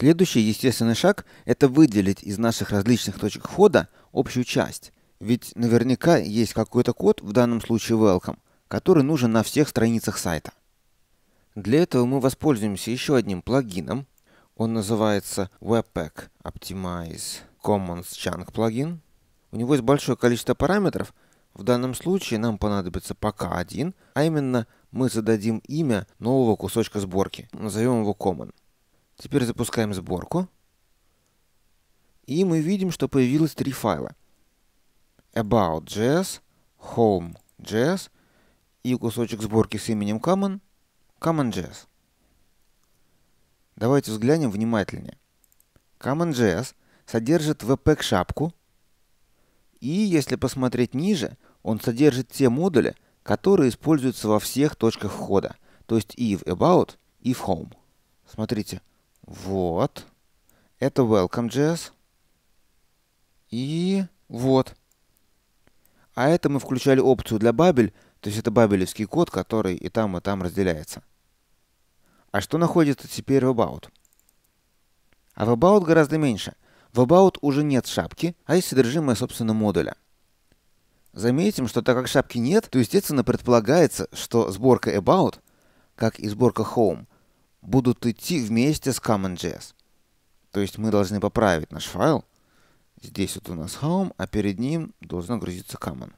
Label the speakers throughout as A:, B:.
A: Следующий естественный шаг – это выделить из наших различных точек входа общую часть. Ведь наверняка есть какой-то код, в данном случае welcome, который нужен на всех страницах сайта. Для этого мы воспользуемся еще одним плагином. Он называется Webpack Optimize Commons Chunk Plugin. У него есть большое количество параметров. В данном случае нам понадобится пока один, а именно мы зададим имя нового кусочка сборки. Назовем его Common. Теперь запускаем сборку. И мы видим, что появилось три файла. About.js, Home.js и кусочек сборки с именем Common, Common.js. Давайте взглянем внимательнее. Common.js содержит webpack-шапку, и если посмотреть ниже, он содержит те модули, которые используются во всех точках входа, то есть и в About, и в Home. Смотрите, вот. Это Welcome.js. И вот. А это мы включали опцию для Бабель, то есть это бабелевский код, который и там, и там разделяется. А что находится теперь в About? А в About гораздо меньше. В About уже нет шапки, а есть содержимое, собственно, модуля. Заметим, что так как шапки нет, то, естественно, предполагается, что сборка About, как и сборка Home, будут идти вместе с Common.js. То есть мы должны поправить наш файл. Здесь вот у нас Home, а перед ним должно грузиться Common.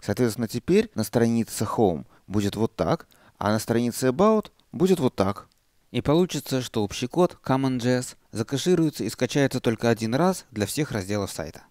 A: Соответственно, теперь на странице Home будет вот так, а на странице About будет вот так. И получится, что общий код Common.js закэшируется и скачается только один раз для всех разделов сайта.